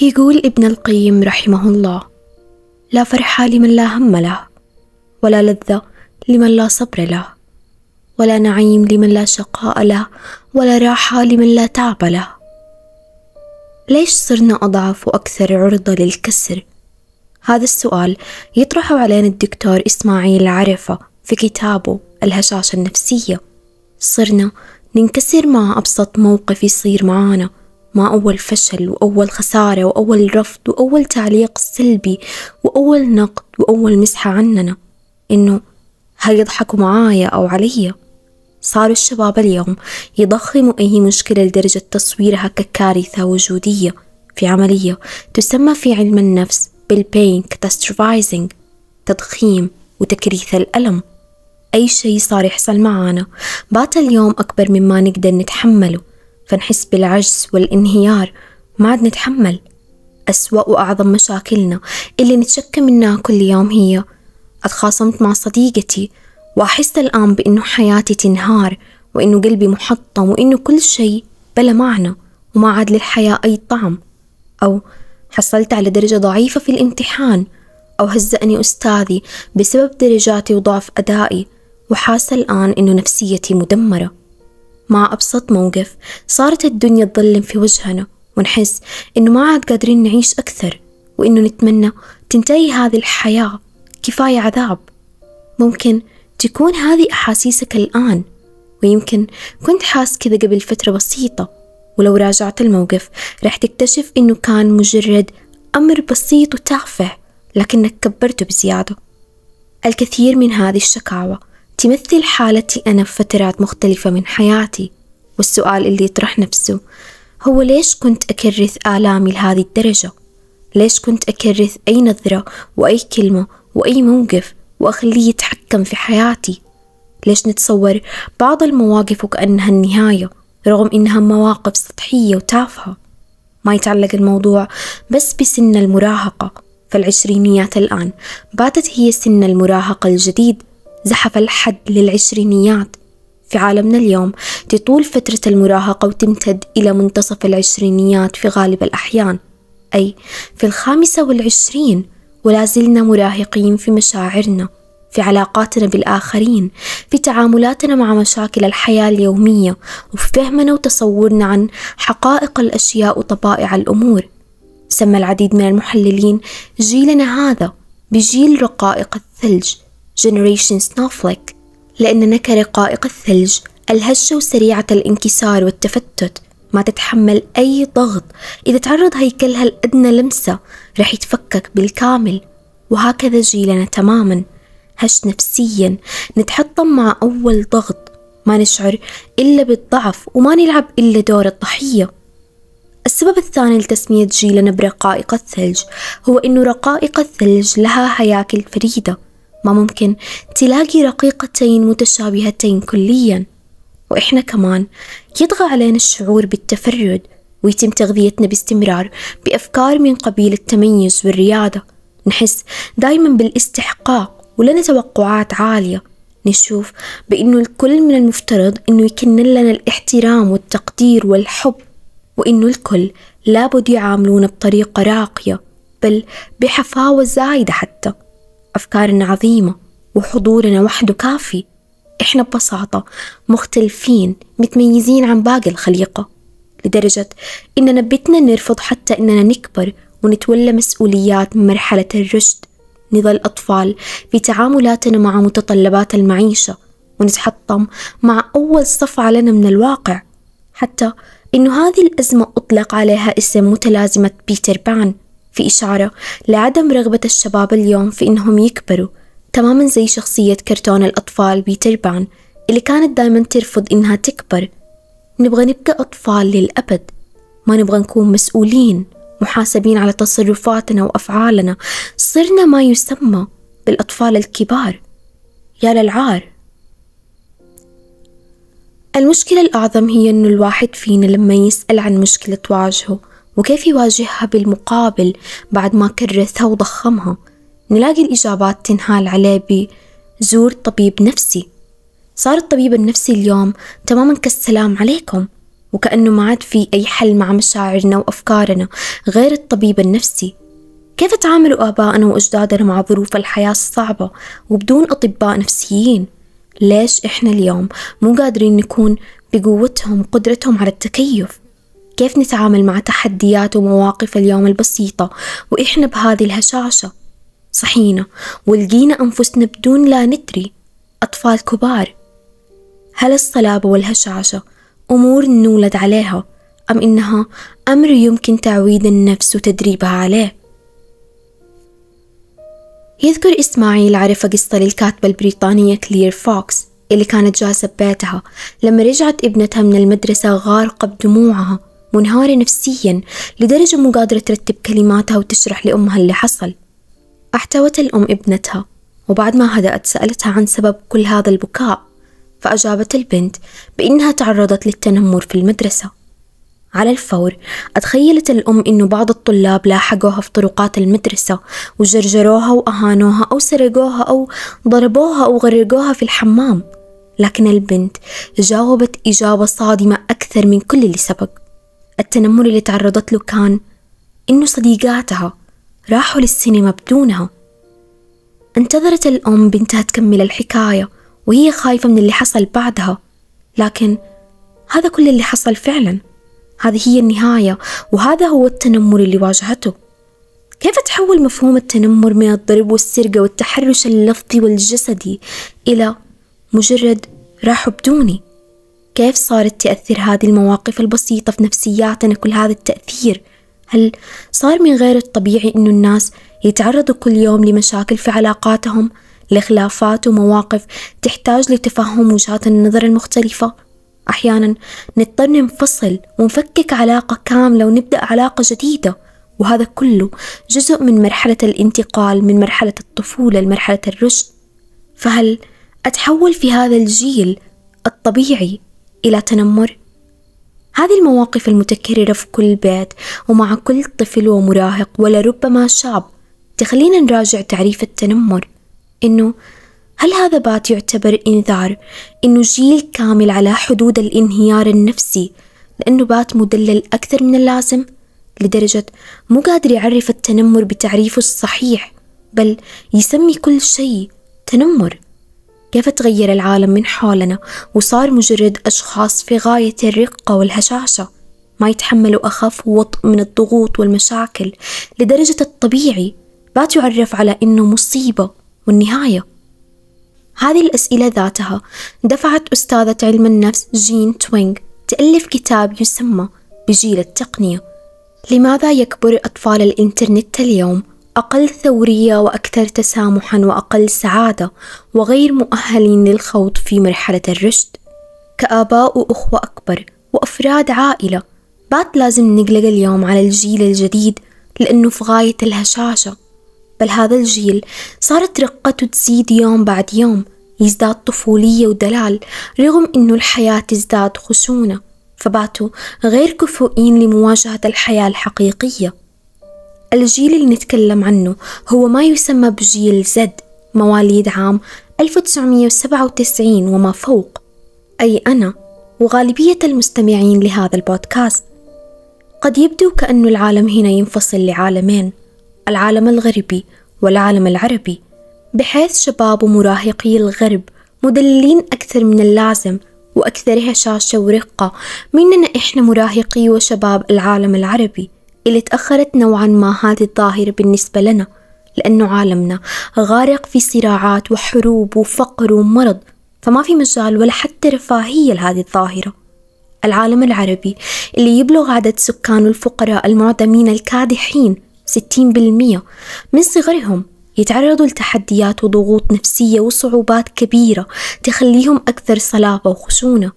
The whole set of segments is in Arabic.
يقول ابن القيم رحمه الله لا فرح لمن لا هم له ولا لذة لمن لا صبر له ولا نعيم لمن لا شقاء له ولا راحة لمن لا تعب له ليش صرنا أضعف وأكثر عرضة للكسر؟ هذا السؤال يطرحه علينا الدكتور إسماعيل عرفة في كتابه الهشاشة النفسية صرنا ننكسر مع أبسط موقف يصير معانا مع أول فشل وأول خسارة وأول رفض وأول تعليق سلبي وأول نقد وأول مسحة عننا إنه هل يضحكوا معايا أو علي صاروا الشباب اليوم يضخموا أي مشكلة لدرجة تصويرها ككارثة وجودية في عملية تسمى في علم النفس بالبين كاتاستروفايزنج تضخيم وتكريث الألم أي شيء صار يحصل معانا بات اليوم أكبر مما نقدر نتحمله فنحس بالعجز والانهيار ما عاد نتحمل أسوأ وأعظم مشاكلنا اللي نتشكى منها كل يوم هي أتخاصمت مع صديقتي وأحس الآن بأنه حياتي تنهار وأنه قلبي محطم وأنه كل شيء بلا معنى وما عاد للحياة أي طعم أو حصلت على درجة ضعيفة في الامتحان أو هزأني أستاذي بسبب درجاتي وضعف أدائي وحاسة الآن أنه نفسيتي مدمرة مع أبسط موقف صارت الدنيا تظلم في وجهنا ونحس إنه ما عاد قادرين نعيش أكثر وإنه نتمنى تنتهي هذه الحياة كفاية عذاب ممكن تكون هذه أحاسيسك الآن ويمكن كنت حاس كذا قبل فترة بسيطة ولو راجعت الموقف راح تكتشف إنه كان مجرد أمر بسيط وتافه لكنك كبرته بزيادة الكثير من هذه الشكاوى تمثل حالتي أنا في فترات مختلفة من حياتي والسؤال اللي يطرح نفسه هو ليش كنت أكرث آلامي لهذه الدرجة؟ ليش كنت أكرث أي نظرة وأي كلمة وأي موقف وأخليه يتحكم في حياتي؟ ليش نتصور بعض المواقف وكأنها النهاية رغم إنها مواقف سطحية وتافهة؟ ما يتعلق الموضوع بس بسن المراهقة فالعشرينيات الآن باتت هي سن المراهقة الجديد زحف الحد للعشرينيات في عالمنا اليوم تطول فترة المراهقة وتمتد إلى منتصف العشرينيات في غالب الأحيان أي في الخامسة والعشرين ولا زلنا مراهقين في مشاعرنا في علاقاتنا بالآخرين في تعاملاتنا مع مشاكل الحياة اليومية وفي فهمنا وتصورنا عن حقائق الأشياء وطبائع الأمور سمى العديد من المحللين جيلنا هذا بجيل رقائق الثلج جنريشن سنوفليك لأننا كرقائق الثلج الهشة وسريعة الانكسار والتفتت ما تتحمل أي ضغط إذا تعرض هيكلها الأدنى لمسة رح يتفكك بالكامل وهكذا جيلنا تماما هش نفسيا نتحطم مع أول ضغط ما نشعر إلا بالضعف وما نلعب إلا دور الضحية السبب الثاني لتسمية جيلنا برقائق الثلج هو أن رقائق الثلج لها هياكل فريدة ما ممكن تلاقي رقيقتين متشابهتين كليا وإحنا كمان يطغى علينا الشعور بالتفرد ويتم تغذيتنا باستمرار بأفكار من قبيل التميز والريادة نحس دايما بالاستحقاق ولنا توقعات عالية نشوف بأنه الكل من المفترض أنه يكن لنا الاحترام والتقدير والحب وأنه الكل لابد يعاملونا بطريقة راقية بل بحفاوة زايدة حتى أفكارنا عظيمة وحضورنا وحده كافي إحنا ببساطة مختلفين متميزين عن باقي الخليقة لدرجة إننا بتنا نرفض حتى إننا نكبر ونتولى مسؤوليات مرحلة الرشد نظل أطفال في تعاملاتنا مع متطلبات المعيشة ونتحطم مع أول صفعة لنا من الواقع حتى إنه هذه الأزمة أطلق عليها اسم متلازمة بيتر بان في إشارة لعدم رغبة الشباب اليوم في إنهم يكبروا تماما زي شخصية كرتون الأطفال بيتر بان اللي كانت دايما ترفض إنها تكبر نبغى نبقى أطفال للأبد ما نبغى نكون مسؤولين محاسبين على تصرفاتنا وأفعالنا صرنا ما يسمى بالأطفال الكبار يا للعار المشكلة الأعظم هي أن الواحد فينا لما يسأل عن مشكلة تواجهه وكيف يواجهها بالمقابل بعد ما كرثها وضخمها نلاقي الإجابات تنهال عليه بزور طبيب نفسي صار الطبيب النفسي اليوم تماما كالسلام عليكم وكأنه ما عاد في أي حل مع مشاعرنا وأفكارنا غير الطبيب النفسي كيف تعاملوا آبائنا وأجدادنا مع ظروف الحياة الصعبة وبدون أطباء نفسيين؟ ليش إحنا اليوم مو قادرين نكون بقوتهم وقدرتهم على التكيف؟ كيف نتعامل مع تحديات ومواقف اليوم البسيطة وإحنا بهذه الهشاشة صحينا ولقينا أنفسنا بدون لا ندري أطفال كبار هل الصلابة والهشاشة أمور نولد عليها أم إنها أمر يمكن تعويد النفس وتدريبها عليه يذكر إسماعيل عرف قصة للكاتبة البريطانية كلير فوكس اللي كانت جالسة ببيتها لما رجعت ابنتها من المدرسة غارقة بدموعها منهارة نفسيا لدرجة مو قادرة ترتب كلماتها وتشرح لأمها اللي حصل أحتوت الأم ابنتها وبعد ما هدأت سألتها عن سبب كل هذا البكاء فأجابت البنت بإنها تعرضت للتنمر في المدرسة على الفور أتخيلت الأم إنه بعض الطلاب لاحقوها في طرقات المدرسة وجرجروها وأهانوها أو سرقوها أو ضربوها أو غرقوها في الحمام لكن البنت جاوبت إجابة صادمة أكثر من كل اللي سبق التنمر اللي تعرضت له كان إنه صديقاتها راحوا للسينما بدونها انتظرت الأم بنتها تكمل الحكاية وهي خايفة من اللي حصل بعدها لكن هذا كل اللي حصل فعلا هذه هي النهاية وهذا هو التنمر اللي واجهته كيف تحول مفهوم التنمر من الضرب والسرقة والتحرش اللفظي والجسدي إلى مجرد راحوا بدوني كيف صارت تأثر هذه المواقف البسيطة في نفسياتنا كل هذا التأثير هل صار من غير الطبيعي أنه الناس يتعرضوا كل يوم لمشاكل في علاقاتهم لخلافات ومواقف تحتاج لتفهم وجهات النظر المختلفة أحيانا نضطر ننفصل ونفكك علاقة كاملة ونبدأ علاقة جديدة وهذا كله جزء من مرحلة الانتقال من مرحلة الطفولة لمرحلة الرشد فهل أتحول في هذا الجيل الطبيعي إلى تنمر هذه المواقف المتكررة في كل بيت ومع كل طفل ومراهق ولربما شاب تخلينا نراجع تعريف التنمر إنه هل هذا بات يعتبر إنذار إنه جيل كامل على حدود الانهيار النفسي لأنه بات مدلل أكثر من اللازم لدرجة مو قادر يعرف التنمر بتعريفه الصحيح بل يسمي كل شيء تنمر كيف تغير العالم من حولنا وصار مجرد أشخاص في غاية الرقة والهشاشة ما يتحملوا أخف وطء من الضغوط والمشاكل لدرجة الطبيعي لا يعرف على إنه مصيبة والنهاية هذه الأسئلة ذاتها دفعت أستاذة علم النفس جين توينغ تألف كتاب يسمى بجيل التقنية لماذا يكبر أطفال الإنترنت اليوم؟ أقل ثورية وأكثر تسامحا وأقل سعادة وغير مؤهلين للخوض في مرحلة الرشد كآباء وأخوة أكبر وأفراد عائلة بات لازم نقلق اليوم على الجيل الجديد لأنه في غاية الهشاشة بل هذا الجيل صارت رقته تزيد يوم بعد يوم يزداد طفولية ودلال رغم أنه الحياة تزداد خشونة فباتوا غير كفؤين لمواجهة الحياة الحقيقية الجيل اللي نتكلم عنه هو ما يسمى بجيل زد مواليد عام 1997 وما فوق أي أنا وغالبية المستمعين لهذا البودكاست قد يبدو كأن العالم هنا ينفصل لعالمين العالم الغربي والعالم العربي بحيث شباب ومراهقي الغرب مدللين أكثر من اللازم وأكثر هشاشة ورقة مننا إحنا مراهقي وشباب العالم العربي اللي تأخرت نوعا ما هذه الظاهرة بالنسبة لنا لأنه عالمنا غارق في صراعات وحروب وفقر ومرض فما في مجال ولا حتى رفاهية لهذه الظاهرة العالم العربي اللي يبلغ عدد سكان الفقراء المعدمين الكادحين 60% من صغرهم يتعرضوا لتحديات وضغوط نفسية وصعوبات كبيرة تخليهم أكثر صلابة وخشونة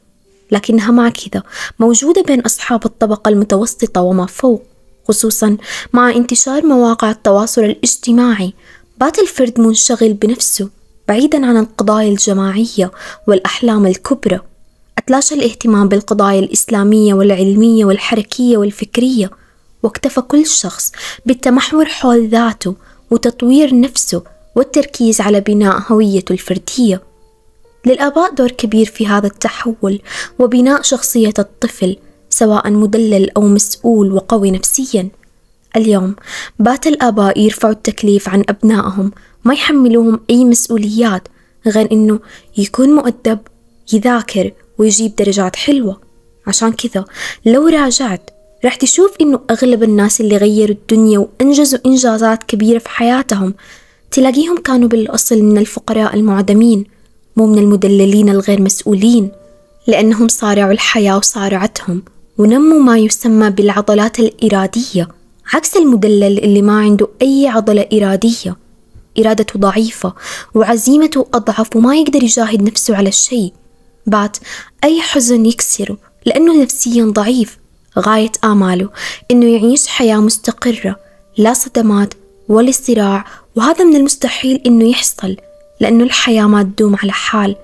لكنها مع كذا موجودة بين أصحاب الطبقة المتوسطة وما فوق خصوصا مع انتشار مواقع التواصل الاجتماعي بات الفرد منشغل بنفسه بعيدا عن القضايا الجماعية والأحلام الكبرى أتلاشى الاهتمام بالقضايا الإسلامية والعلمية والحركية والفكرية واكتفى كل شخص بالتمحور حول ذاته وتطوير نفسه والتركيز على بناء هويته الفردية للآباء دور كبير في هذا التحول وبناء شخصية الطفل سواء مدلل أو مسؤول وقوي نفسيا اليوم بات الآباء يرفعوا التكليف عن أبنائهم ما يحملوهم أي مسؤوليات غير أنه يكون مؤدب يذاكر ويجيب درجات حلوة عشان كذا لو راجعت راح تشوف أنه أغلب الناس اللي غيروا الدنيا وأنجزوا إنجازات كبيرة في حياتهم تلاقيهم كانوا بالأصل من الفقراء المعدمين مو من المدللين الغير مسؤولين لأنهم صارعوا الحياة وصارعتهم ونموا ما يسمى بالعضلات الإرادية عكس المدلل اللي ما عنده أي عضلة إرادية إرادته ضعيفة وعزيمته أضعف وما يقدر يجاهد نفسه على الشيء بعد أي حزن يكسره لأنه نفسيا ضعيف غاية آماله إنه يعيش حياة مستقرة لا صدمات ولا صراع وهذا من المستحيل إنه يحصل لأنه الحياة ما تدوم على حال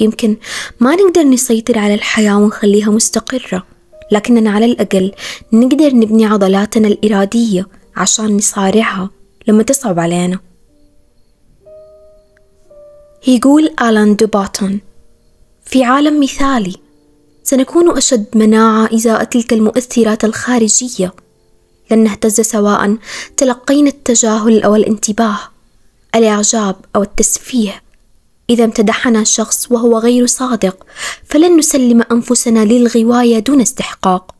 يمكن ما نقدر نسيطر على الحياة ونخليها مستقرة لكننا على الأقل نقدر نبني عضلاتنا الإرادية عشان نصارعها لما تصعب علينا يقول آلان دوباتون في عالم مثالي سنكون أشد مناعة إزاء تلك المؤثرات الخارجية لن نهتز سواء تلقينا التجاهل أو الانتباه الإعجاب أو التسفيه إذا امتدحنا شخص وهو غير صادق فلن نسلم أنفسنا للغواية دون استحقاق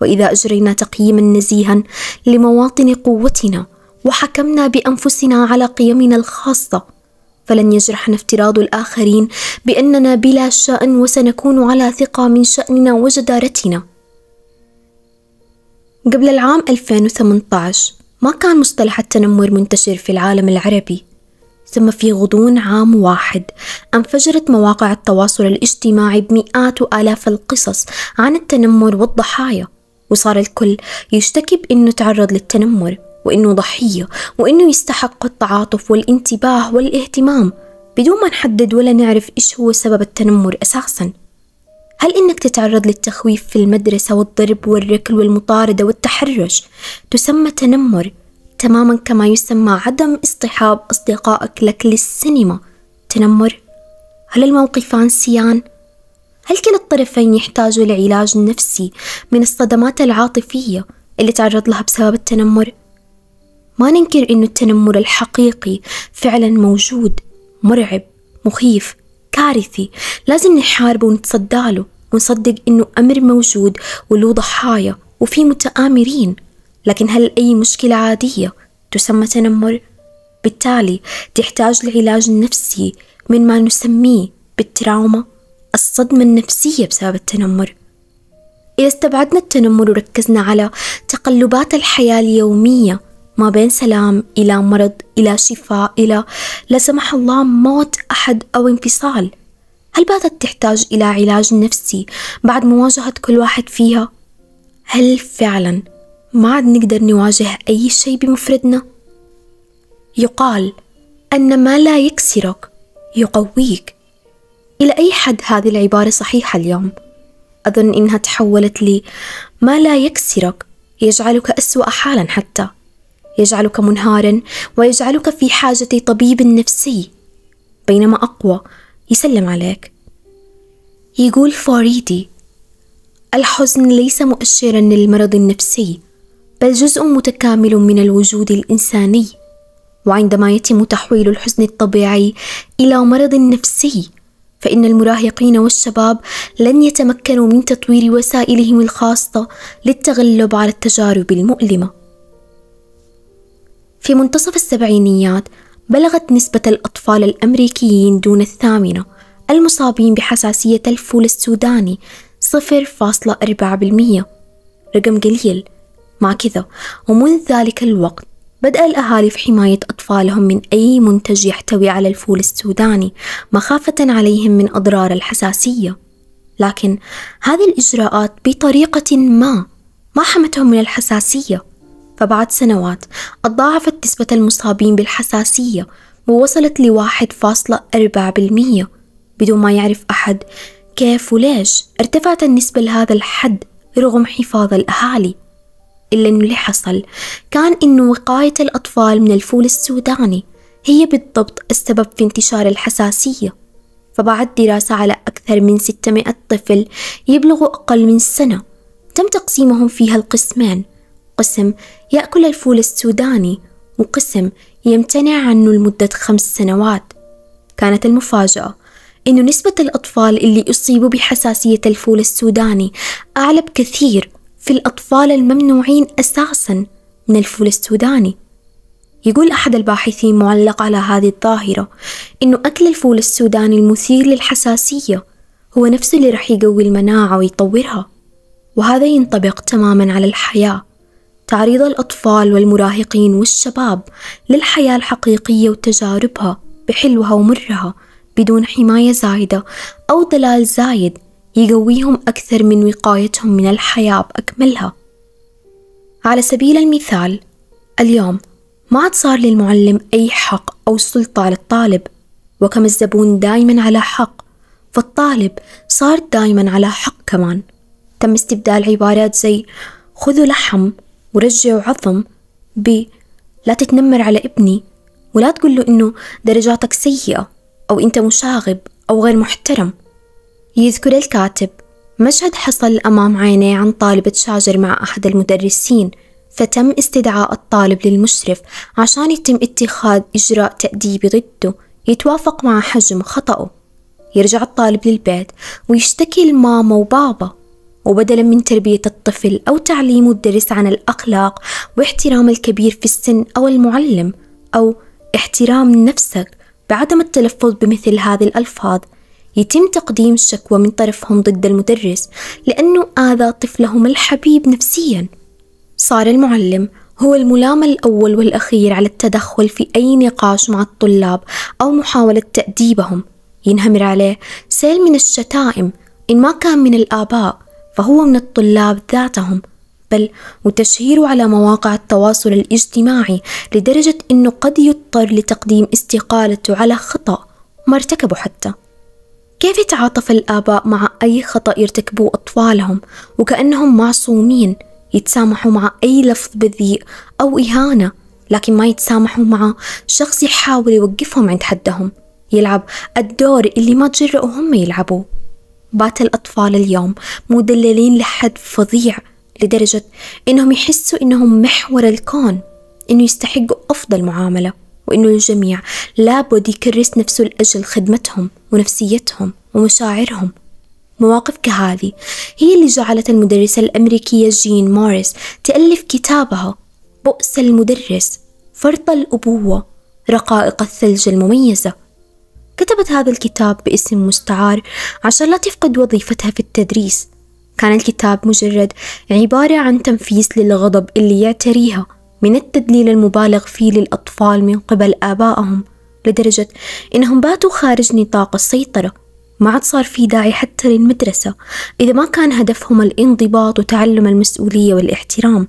وإذا أجرينا تقييما نزيها لمواطن قوتنا وحكمنا بأنفسنا على قيمنا الخاصة فلن يجرحنا افتراض الآخرين بأننا بلا شأن وسنكون على ثقة من شأننا وجدارتنا قبل العام 2018 ما كان مصطلح التنمر منتشر في العالم العربي تم في غضون عام واحد انفجرت مواقع التواصل الاجتماعي بمئات وآلاف القصص عن التنمر والضحايا وصار الكل يشتكي بأنه تعرض للتنمر وأنه ضحية وأنه يستحق التعاطف والانتباه والاهتمام بدون ما نحدد ولا نعرف إيش هو سبب التنمر أساساً هل إنك تتعرض للتخويف في المدرسة والضرب والركل والمطاردة والتحرش تسمى تنمر تماما كما يسمى عدم اصطحاب أصدقائك لك للسينما تنمر هل الموقفان سيان؟ هل كلا الطرفين يحتاجوا لعلاج نفسي من الصدمات العاطفية اللي تعرض لها بسبب التنمر؟ ما ننكر إنه التنمر الحقيقي فعلا موجود مرعب مخيف كارثي لازم نحاربه ونتصدى له ونصدق إنه أمر موجود وله ضحايا وفي متآمرين لكن هل أي مشكلة عادية تسمى تنمر؟ بالتالي تحتاج لعلاج نفسي من ما نسميه بالتراوما الصدمة النفسية بسبب التنمر إذا استبعدنا التنمر وركزنا على تقلبات الحياة اليومية ما بين سلام إلى مرض إلى شفاء إلى لا سمح الله موت أحد أو انفصال هل باتت تحتاج إلى علاج نفسي بعد مواجهة كل واحد فيها؟ هل فعلاً ما عاد نقدر نواجه أي شيء بمفردنا يقال أن ما لا يكسرك يقويك إلى أي حد هذه العبارة صحيحة اليوم أظن إنها تحولت لي ما لا يكسرك يجعلك أسوأ حالا حتى يجعلك منهارا ويجعلك في حاجة طبيب نفسي بينما أقوى يسلم عليك يقول فاريدي الحزن ليس مؤشرا للمرض النفسي بل جزء متكامل من الوجود الانساني وعندما يتم تحويل الحزن الطبيعي الى مرض نفسي فان المراهقين والشباب لن يتمكنوا من تطوير وسائلهم الخاصه للتغلب على التجارب المؤلمه في منتصف السبعينيات بلغت نسبه الاطفال الامريكيين دون الثامنه المصابين بحساسيه الفول السوداني 0.4% رقم قليل مع كذا ومنذ ذلك الوقت بدأ الأهالي في حماية أطفالهم من أي منتج يحتوي على الفول السوداني مخافة عليهم من أضرار الحساسية لكن هذه الإجراءات بطريقة ما ما حمتهم من الحساسية فبعد سنوات تضاعفت نسبة المصابين بالحساسية ووصلت لواحد فاصلة أربعة بالمية بدون ما يعرف أحد كيف وليش ارتفعت النسبة لهذا الحد رغم حفاظ الأهالي إلا إنه اللي حصل كان إنه وقاية الأطفال من الفول السوداني هي بالضبط السبب في انتشار الحساسية فبعد دراسة على أكثر من 600 طفل يبلغوا أقل من سنة تم تقسيمهم فيها القسمين قسم يأكل الفول السوداني وقسم يمتنع عنه لمدة خمس سنوات كانت المفاجأة أن نسبة الأطفال اللي أصيبوا بحساسية الفول السوداني أعلى بكثير في الأطفال الممنوعين أساسا من الفول السوداني يقول أحد الباحثين معلق على هذه الظاهرة إنه أكل الفول السوداني المثير للحساسية هو نفسه اللي رح يقوي المناعة ويطورها وهذا ينطبق تماما على الحياة تعريض الأطفال والمراهقين والشباب للحياة الحقيقية وتجاربها بحلوها ومرها بدون حماية زايدة أو دلال زايد يقويهم أكثر من وقايتهم من الحياة بأكملها على سبيل المثال اليوم ما عاد صار للمعلم أي حق أو سلطة على الطالب وكما الزبون دايما على حق فالطالب صار دايما على حق كمان تم استبدال عبارات زي خذوا لحم ورجعوا عظم ب لا تتنمر على ابني ولا تقول له إنه درجاتك سيئة أو أنت مشاغب أو غير محترم يذكر الكاتب مشهد حصل أمام عينيه عن طالبة شاجر مع أحد المدرسين فتم استدعاء الطالب للمشرف عشان يتم اتخاذ إجراء تأديبي ضده يتوافق مع حجم خطأه يرجع الطالب للبيت ويشتكي لماما وبابا وبدلا من تربية الطفل أو تعليمه الدرس عن الأخلاق واحترام الكبير في السن أو المعلم أو احترام نفسك بعدم التلفظ بمثل هذه الألفاظ يتم تقديم الشكوى من طرفهم ضد المدرس لأنه آذى طفلهم الحبيب نفسيا صار المعلم هو الملام الأول والأخير على التدخل في أي نقاش مع الطلاب أو محاولة تأديبهم ينهمر عليه سيل من الشتائم إن ما كان من الآباء فهو من الطلاب ذاتهم بل وتشهيره على مواقع التواصل الاجتماعي لدرجة أنه قد يضطر لتقديم استقالته على خطأ ما ارتكبه حتى كيف يتعاطف الآباء مع أي خطأ يرتكبوه أطفالهم وكأنهم معصومين يتسامحوا مع أي لفظ بذيء أو إهانة لكن ما يتسامحوا مع شخص يحاول يوقفهم عند حدهم يلعب الدور اللي ما تجرؤوا هم يلعبوه بات الأطفال اليوم مدللين لحد فظيع لدرجة إنهم يحسوا إنهم محور الكون إنه يستحقوا أفضل معاملة وإنه الجميع لابد يكرس نفسه لأجل خدمتهم ونفسيتهم ومشاعرهم مواقف كهذه هي اللي جعلت المدرسة الأمريكية جين موريس تألف كتابها بؤس المدرس فرط الأبوة رقائق الثلج المميزة كتبت هذا الكتاب باسم مستعار عشان لا تفقد وظيفتها في التدريس كان الكتاب مجرد عبارة عن تنفيس للغضب اللي يعتريها من التدليل المبالغ فيه للأطفال من قبل آبائهم لدرجة إنهم باتوا خارج نطاق السيطرة ما عاد صار في داعي حتى للمدرسة إذا ما كان هدفهم الانضباط وتعلم المسؤولية والاحترام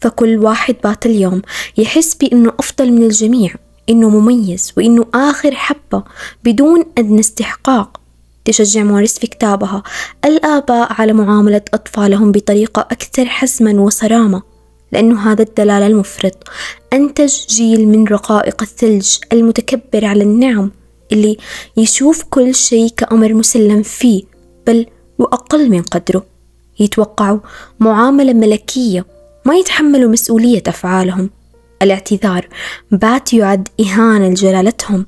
فكل واحد بات اليوم يحس بأنه أفضل من الجميع إنه مميز وإنه آخر حبة بدون أدنى استحقاق تشجع موريس في كتابها الآباء على معاملة أطفالهم بطريقة أكثر حزما وصرامة لأنه هذا الدلال المفرط أنتج جيل من رقائق الثلج المتكبر على النعم اللي يشوف كل شيء كأمر مسلم فيه بل وأقل من قدره يتوقعوا معاملة ملكية ما يتحملوا مسؤولية أفعالهم الاعتذار بات يعد إهانة لجلالتهم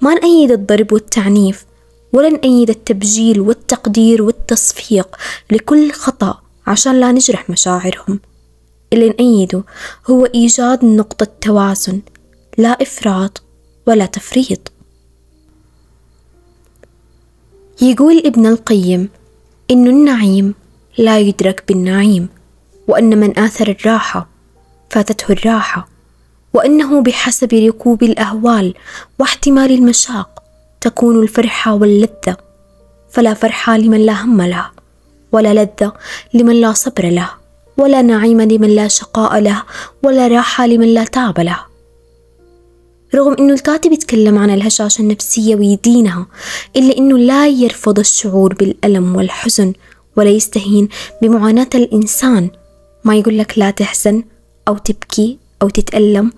ما نأيد الضرب والتعنيف ولا نأيد التبجيل والتقدير والتصفيق لكل خطأ عشان لا نجرح مشاعرهم اللي نأيده هو إيجاد نقطة توازن لا إفراط ولا تفريط يقول ابن القيم إن النعيم لا يدرك بالنعيم وأن من آثر الراحة فاتته الراحة وأنه بحسب ركوب الأهوال واحتمال المشاق تكون الفرحة واللذة فلا فرحة لمن لا هم له ولا لذة لمن لا صبر له ولا نعيم لمن لا شقاء له ولا راحة لمن لا تعب له رغم أنه الكاتب يتكلم عن الهشاشة النفسية ويدينها إلا أنه لا يرفض الشعور بالألم والحزن ولا يستهين بمعاناة الإنسان ما يقول لك لا تحزن أو تبكي أو تتألم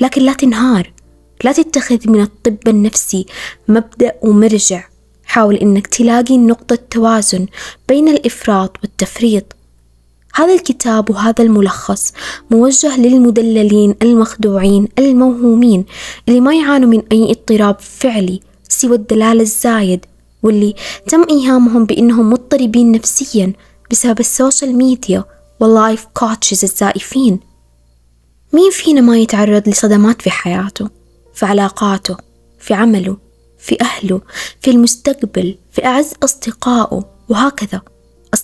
لكن لا تنهار لا تتخذ من الطب النفسي مبدأ ومرجع حاول إنك تلاقي نقطة توازن بين الإفراط والتفريط هذا الكتاب وهذا الملخص موجه للمدللين المخدوعين الموهومين اللي ما يعانوا من أي اضطراب فعلي سوى الدلال الزايد واللي تم إيهامهم بأنهم مضطربين نفسيا بسبب السوشيال ميديا واللايف كوتشز الزائفين مين فينا ما يتعرض لصدمات في حياته في علاقاته في عمله في أهله في المستقبل في أعز أصدقائه وهكذا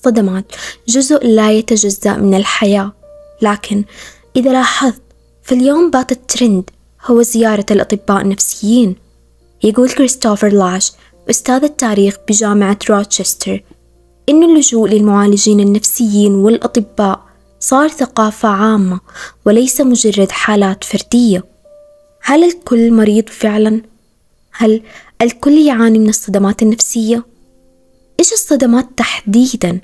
الصدمات جزء لا يتجزأ من الحياة لكن إذا لاحظت فاليوم بات الترند هو زيارة الأطباء النفسيين يقول كريستوفر لاش أستاذ التاريخ بجامعة روتشستر إن اللجوء للمعالجين النفسيين والأطباء صار ثقافة عامة وليس مجرد حالات فردية هل الكل مريض فعلا؟ هل الكل يعاني من الصدمات النفسية؟ إيش الصدمات تحديدا؟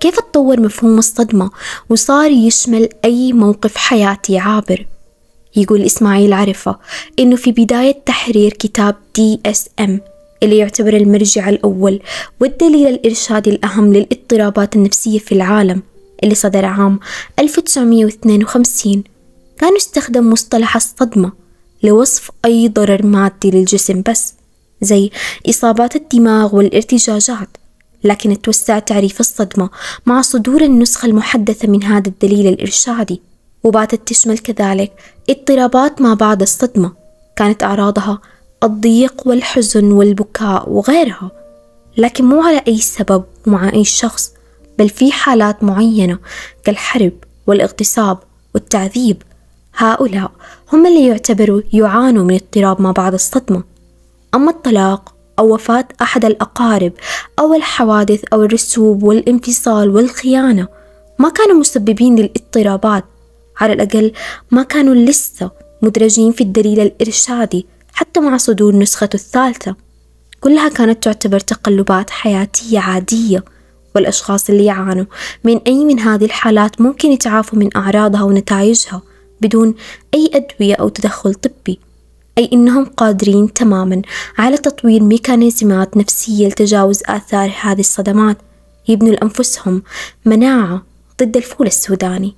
كيف تطور مفهوم الصدمة وصار يشمل أي موقف حياتي عابر يقول إسماعيل عرفة إنه في بداية تحرير كتاب DSM اللي يعتبر المرجع الأول والدليل الإرشادي الأهم للاضطرابات النفسية في العالم اللي صدر عام 1952 كان استخدم مصطلح الصدمة لوصف أي ضرر مادي للجسم بس زي إصابات الدماغ والارتجاجات لكن اتوسع تعريف الصدمة مع صدور النسخة المحدثة من هذا الدليل الإرشادي وباتت تشمل كذلك اضطرابات ما بعد الصدمة كانت أعراضها الضيق والحزن والبكاء وغيرها لكن مو على أي سبب ومع أي شخص بل في حالات معينة كالحرب والاغتصاب والتعذيب هؤلاء هم اللي يعتبروا يعانوا من اضطراب ما بعد الصدمة أما الطلاق أو وفاة أحد الأقارب أو الحوادث أو الرسوب والانفصال والخيانة ما كانوا مسببين للاضطرابات على الأقل ما كانوا لسه مدرجين في الدليل الإرشادي حتى مع صدور نسخته الثالثة كلها كانت تعتبر تقلبات حياتية عادية والأشخاص اللي يعانوا من أي من هذه الحالات ممكن يتعافوا من أعراضها ونتائجها بدون أي أدوية أو تدخل طبي أي أنهم قادرين تماما على تطوير ميكانيزمات نفسية لتجاوز آثار هذه الصدمات يبنوا لأنفسهم مناعة ضد الفول السوداني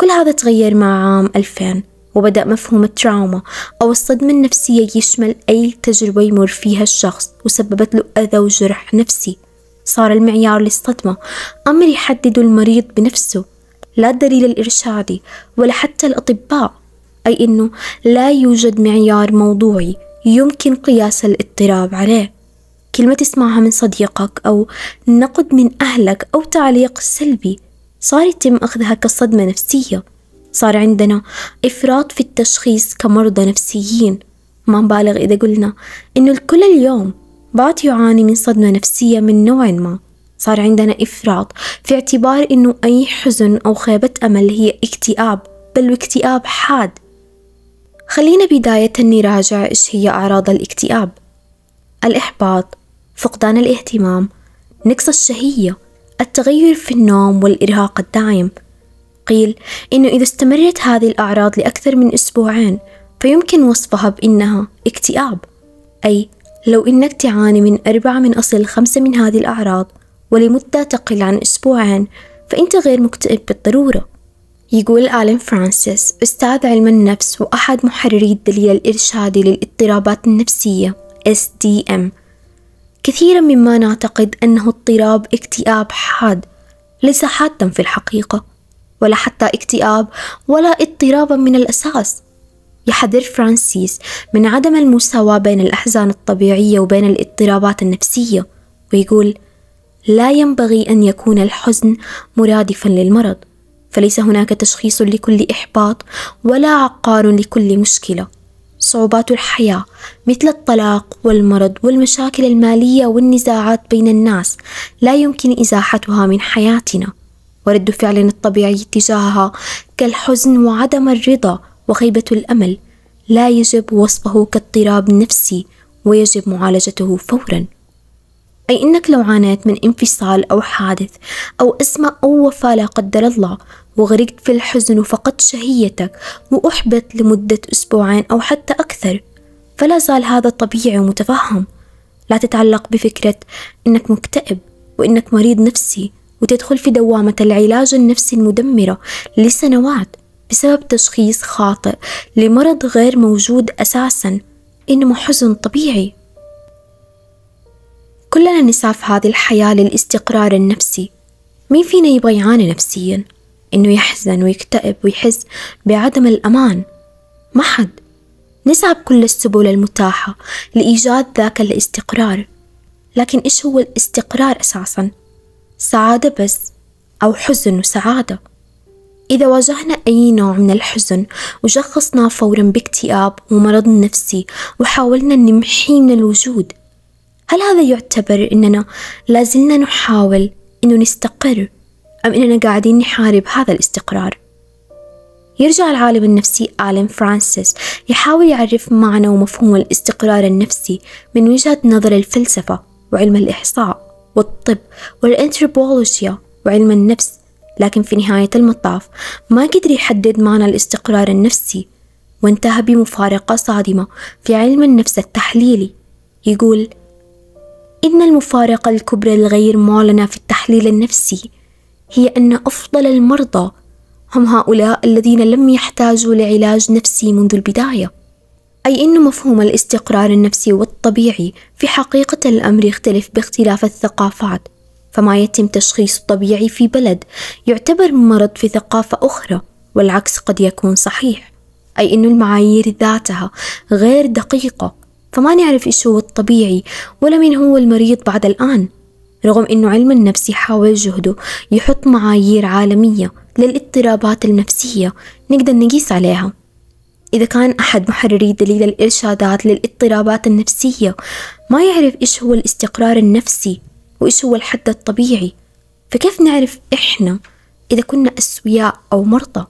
كل هذا تغير مع عام 2000 وبدأ مفهوم التراوما أو الصدمة النفسية يشمل أي تجربة يمر فيها الشخص وسببت له أذى وجرح نفسي صار المعيار للصدمة أمر يحدد المريض بنفسه لا الدليل الإرشادي ولا حتى الأطباء أي أنه لا يوجد معيار موضوعي يمكن قياس الاضطراب عليه كلمة تسمعها من صديقك أو نقد من أهلك أو تعليق سلبي صار يتم أخذها كصدمة نفسية صار عندنا إفراط في التشخيص كمرضى نفسيين ما نبالغ إذا قلنا إنه الكل اليوم بعد يعاني من صدمة نفسية من نوع ما صار عندنا إفراط في اعتبار إنه أي حزن أو خيبة أمل هي اكتئاب بل واكتئاب حاد خلينا بداية نراجع إيش هي أعراض الاكتئاب الإحباط فقدان الاهتمام نقص الشهية التغير في النوم والإرهاق الدائم قيل إنه إذا استمرت هذه الأعراض لأكثر من أسبوعين فيمكن وصفها بإنها اكتئاب أي لو إنك تعاني من أربعة من أصل خمسة من هذه الأعراض ولمدة تقل عن أسبوعين فأنت غير مكتئب بالضرورة يقول آلين فرانسيس أستاذ علم النفس وأحد محرري الدليل الإرشادي للاضطرابات النفسية SDM كثيرا مما نعتقد أنه اضطراب اكتئاب حاد ليس حادا في الحقيقة ولا حتى اكتئاب ولا اضطرابا من الأساس يحذر فرانسيس من عدم المساواة بين الأحزان الطبيعية وبين الاضطرابات النفسية ويقول لا ينبغي أن يكون الحزن مرادفا للمرض فليس هناك تشخيص لكل إحباط ولا عقار لكل مشكلة صعوبات الحياة مثل الطلاق والمرض والمشاكل المالية والنزاعات بين الناس لا يمكن إزاحتها من حياتنا ورد فعلنا الطبيعي تجاهها كالحزن وعدم الرضا وخيبة الأمل لا يجب وصفه كاضطراب نفسي ويجب معالجته فورا أي إنك لو عانيت من انفصال أو حادث أو أزمة أو وفاة لا قدر الله وغرقت في الحزن وفقدت شهيتك وأحبط لمدة أسبوعين أو حتى أكثر فلا زال هذا طبيعي ومتفهم لا تتعلق بفكرة إنك مكتئب وإنك مريض نفسي وتدخل في دوامة العلاج النفسي المدمرة لسنوات بسبب تشخيص خاطئ لمرض غير موجود أساسا إنما حزن طبيعي كلنا نسعى في هذه الحياة للاستقرار النفسي مين فينا يبغى يعاني نفسيا إنه يحزن ويكتئب ويحس بعدم الأمان ما حد نسعى بكل السبل المتاحة لإيجاد ذاك الاستقرار لكن إيش هو الاستقرار أساسا؟ سعادة بس أو حزن وسعادة إذا واجهنا أي نوع من الحزن وشخصناه فورا باكتئاب ومرض نفسي وحاولنا نمحيه من الوجود هل هذا يعتبر إننا لازلنا نحاول إنه نستقر أم إننا قاعدين نحارب هذا الاستقرار؟ يرجع العالم النفسي آلين فرانسيس يحاول يعرف معنى ومفهوم الاستقرار النفسي من وجهة نظر الفلسفة وعلم الإحصاء والطب والأنثروبولوجيا وعلم النفس لكن في نهاية المطاف ما قدر يحدد معنى الاستقرار النفسي وانتهى بمفارقة صادمة في علم النفس التحليلي يقول إن المفارقة الكبرى الغير معلنة في التحليل النفسي هي أن أفضل المرضى هم هؤلاء الذين لم يحتاجوا لعلاج نفسي منذ البداية أي أن مفهوم الاستقرار النفسي والطبيعي في حقيقة الأمر يختلف باختلاف الثقافات فما يتم تشخيص الطبيعي في بلد يعتبر مرض في ثقافة أخرى والعكس قد يكون صحيح أي أن المعايير ذاتها غير دقيقة فما نعرف إيش هو الطبيعي ولا من هو المريض بعد الآن رغم أنه علم النفس حاول جهده يحط معايير عالمية للاضطرابات النفسية نقدر نقيس عليها إذا كان أحد محرري دليل الإرشادات للاضطرابات النفسية ما يعرف إيش هو الاستقرار النفسي وإيش هو الحد الطبيعي فكيف نعرف إحنا إذا كنا أسوياء أو مرضى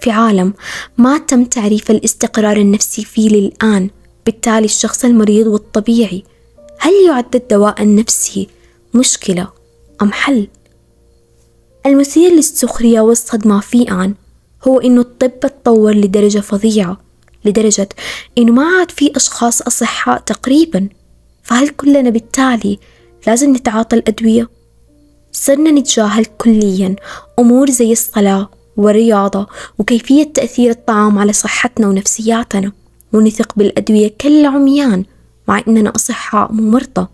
في عالم ما تم تعريف الاستقرار النفسي فيه للآن بالتالي الشخص المريض والطبيعي هل يعد الدواء النفسي مشكلة أم حل؟ المثير للسخرية والصدمة في آن هو إنه الطب تطور لدرجة فظيعة لدرجة إنه ما عاد في أشخاص أصحاء تقريبا فهل كلنا بالتالي لازم نتعاطى الأدوية؟ صرنا نتجاهل كليا أمور زي الصلاة والرياضة وكيفية تأثير الطعام على صحتنا ونفسياتنا ونثق بالأدوية كالعميان مع إننا أصحاء مو مرضى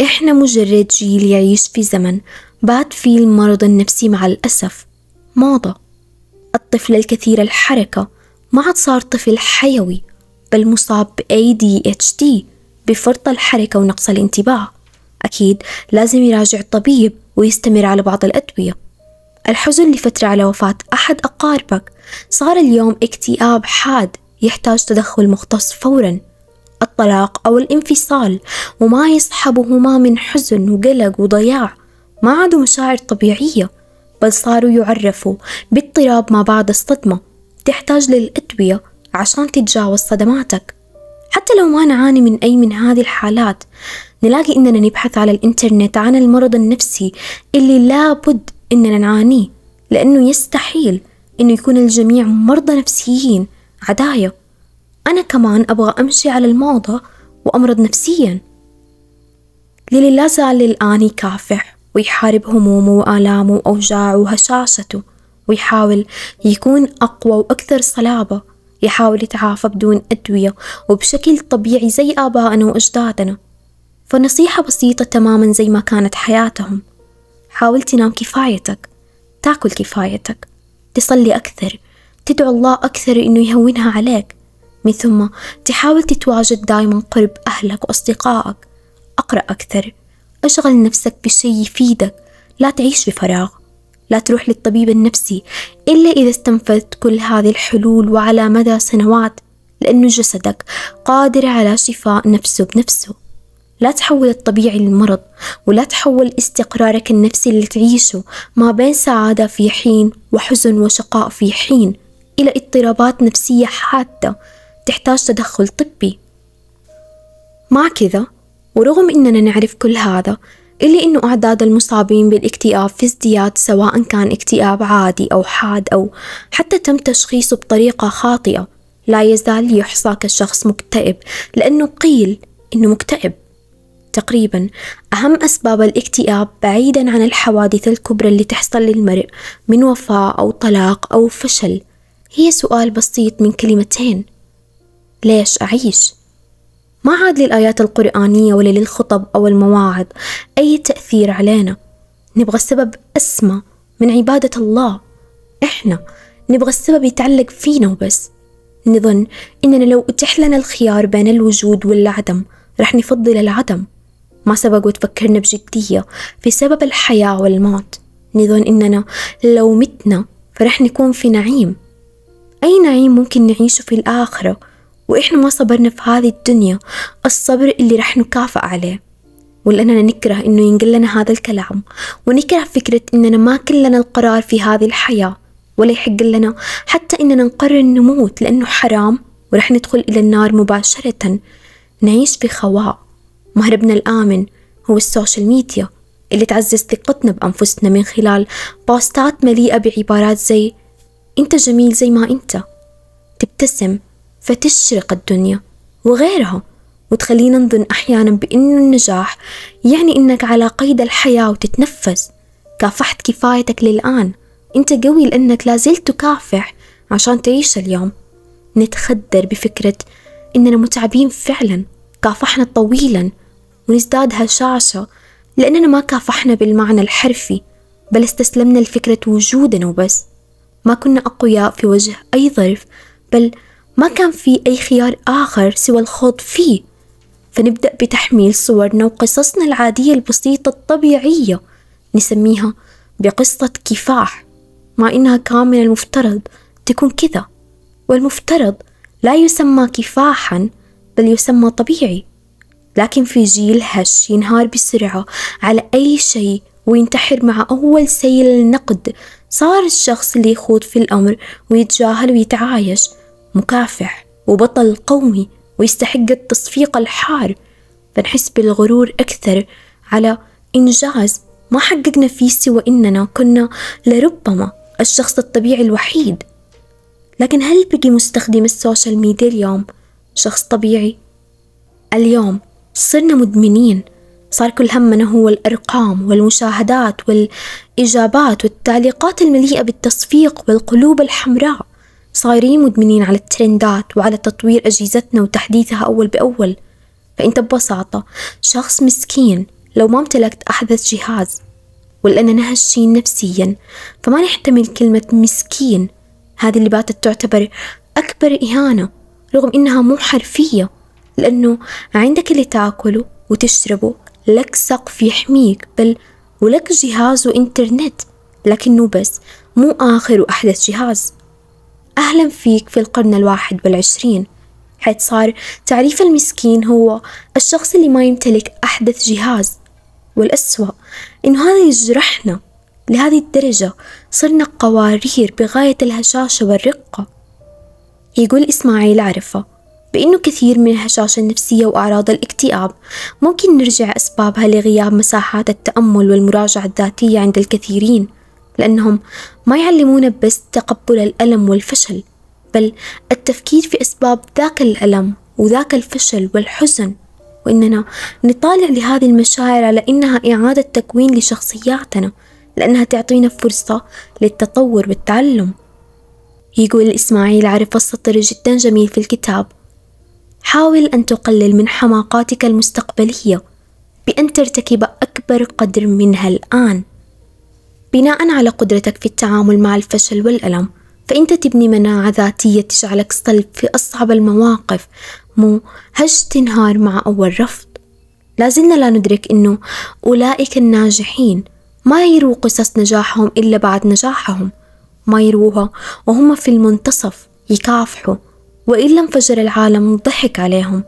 إحنا مجرد جيل يعيش في زمن بعد فيه المرض النفسي مع الأسف موضة الطفل الكثير الحركة ما عاد صار طفل حيوي بل مصاب بـ ADHD بفرط الحركة ونقص الانتباه أكيد لازم يراجع الطبيب ويستمر على بعض الأدوية الحزن لفترة على وفاة أحد أقاربك صار اليوم اكتئاب حاد يحتاج تدخل مختص فوراً الطلاق أو الانفصال وما يصحبهما من حزن وقلق وضياع ما عادوا مشاعر طبيعية بل صاروا يعرفوا باضطراب ما بعد الصدمة تحتاج للأدوية عشان تتجاوز صدماتك حتى لو ما نعاني من أي من هذه الحالات نلاقي إننا نبحث على الإنترنت عن المرض النفسي اللي لابد إننا نعانيه لأنه يستحيل إنه يكون الجميع مرضى نفسيين عداية أنا كمان أبغى أمشي على الموضة وأمرض نفسيا ليلي لا زال للآن يكافح ويحارب همومه وآلامه وأوجاعه وهشاشته ويحاول يكون أقوى وأكثر صلابة يحاول يتعافى بدون أدوية وبشكل طبيعي زي آبائنا وأجدادنا فنصيحة بسيطة تماما زي ما كانت حياتهم حاول تنام كفايتك تاكل كفايتك تصلي أكثر تدعو الله أكثر إنه يهونها عليك من ثم تحاول تتواجد دايما قرب أهلك وأصدقائك أقرأ أكثر أشغل نفسك بشي يفيدك لا تعيش بفراغ لا تروح للطبيب النفسي إلا إذا استنفذت كل هذه الحلول وعلى مدى سنوات لأنه جسدك قادر على شفاء نفسه بنفسه لا تحول الطبيعي للمرض ولا تحول استقرارك النفسي اللي تعيشه ما بين سعادة في حين وحزن وشقاء في حين إلى اضطرابات نفسية حادة تحتاج تدخل طبي مع كذا ورغم أننا نعرف كل هذا إلا أنه أعداد المصابين بالاكتئاب في ازدياد سواء كان اكتئاب عادي أو حاد أو حتى تم تشخيصه بطريقة خاطئة لا يزال يحصى كشخص مكتئب لأنه قيل أنه مكتئب تقريبا أهم أسباب الاكتئاب بعيدا عن الحوادث الكبرى اللي تحصل للمرء من وفاة أو طلاق أو فشل هي سؤال بسيط من كلمتين ليش أعيش؟ ما عاد للآيات القرآنية ولا للخطب أو المواعظ أي تأثير علينا نبغى السبب أسمى من عبادة الله إحنا نبغى السبب يتعلق فينا وبس نظن إننا لو أتيح لنا الخيار بين الوجود والعدم رح نفضل العدم ما سبق وتفكرنا بجدية في سبب الحياة والموت نظن إننا لو متنا فرح نكون في نعيم أي نعيم ممكن نعيشه في الآخرة وإحنا ما صبرنا في هذه الدنيا الصبر اللي رح نكافئ عليه ولأننا نكره إنه ينقل لنا هذا الكلام ونكره فكرة إننا ما كلنا القرار في هذه الحياة ولا يحق لنا حتى إننا نقرر نموت لأنه حرام ورح ندخل إلى النار مباشرة نعيش في خواء مهربنا الآمن هو السوشيال ميديا اللي تعزز ثقتنا بأنفسنا من خلال بوستات مليئة بعبارات زي أنت جميل زي ما أنت تبتسم فتشرق الدنيا وغيرها وتخلينا نظن أحيانا بأنه النجاح يعني أنك على قيد الحياة وتتنفس كافحت كفايتك للآن أنت قوي لأنك لازلت تكافح عشان تعيش اليوم نتخدر بفكرة إننا متعبين فعلا كافحنا طويلا ونزداد هشاشة لأننا ما كافحنا بالمعنى الحرفي بل استسلمنا لفكرة وجودنا وبس ما كنا أقوياء في وجه أي ظرف بل ما كان في أي خيار آخر سوى الخوض فيه فنبدأ بتحميل صورنا وقصصنا العادية البسيطة الطبيعية نسميها بقصة كفاح مع إنها كان من المفترض تكون كذا والمفترض لا يسمى كفاحا بل يسمى طبيعي لكن في جيل هش ينهار بسرعة على أي شيء وينتحر مع أول سيل النقد صار الشخص اللي يخوض في الأمر ويتجاهل ويتعايش مكافح وبطل قومي ويستحق التصفيق الحار فنحس بالغرور أكثر على إنجاز ما حققنا فيه سوى إننا كنا لربما الشخص الطبيعي الوحيد لكن هل بقي مستخدم السوشيال ميديا اليوم شخص طبيعي؟ اليوم صرنا مدمنين صار كل همنا هو الأرقام والمشاهدات والإجابات والتعليقات المليئة بالتصفيق والقلوب الحمراء صايرين مدمنين على الترندات وعلى تطوير أجهزتنا وتحديثها أول بأول فأنت ببساطة شخص مسكين لو ما امتلكت أحدث جهاز ولأننا هشين نفسيا فما نحتمل كلمة مسكين هذه اللي باتت تعتبر أكبر إهانة رغم إنها مو حرفية لأنه عندك اللي تاكله وتشربه لك سقف يحميك بل ولك جهاز وإنترنت لكنه بس مو آخر وأحدث جهاز أهلا فيك في القرن الواحد والعشرين حيث صار تعريف المسكين هو الشخص اللي ما يمتلك أحدث جهاز والأسوأ إنه هذا يجرحنا لهذه الدرجة صرنا قوارير بغاية الهشاشة والرقة يقول إسماعيل عرفة بأنه كثير من الهشاشة النفسية وأعراض الاكتئاب ممكن نرجع أسبابها لغياب مساحات التأمل والمراجعة الذاتية عند الكثيرين لأنهم ما يعلمونا بس تقبل الألم والفشل بل التفكير في أسباب ذاك الألم وذاك الفشل والحزن وإننا نطالع لهذه المشاعر على إنها إعادة تكوين لشخصياتنا لأنها تعطينا فرصة للتطور والتعلم يقول إسماعيل عرف السطر جدا جميل في الكتاب حاول أن تقلل من حماقاتك المستقبلية بأن ترتكب أكبر قدر منها الآن بناء على قدرتك في التعامل مع الفشل والألم فأنت تبني مناعة ذاتية تجعلك صلب في أصعب المواقف مو هج تنهار مع أول رفض لازلنا لا ندرك أنه أولئك الناجحين ما يروا قصص نجاحهم إلا بعد نجاحهم ما يروها وهم في المنتصف يكافحوا وإلا انفجر العالم ضحك عليهم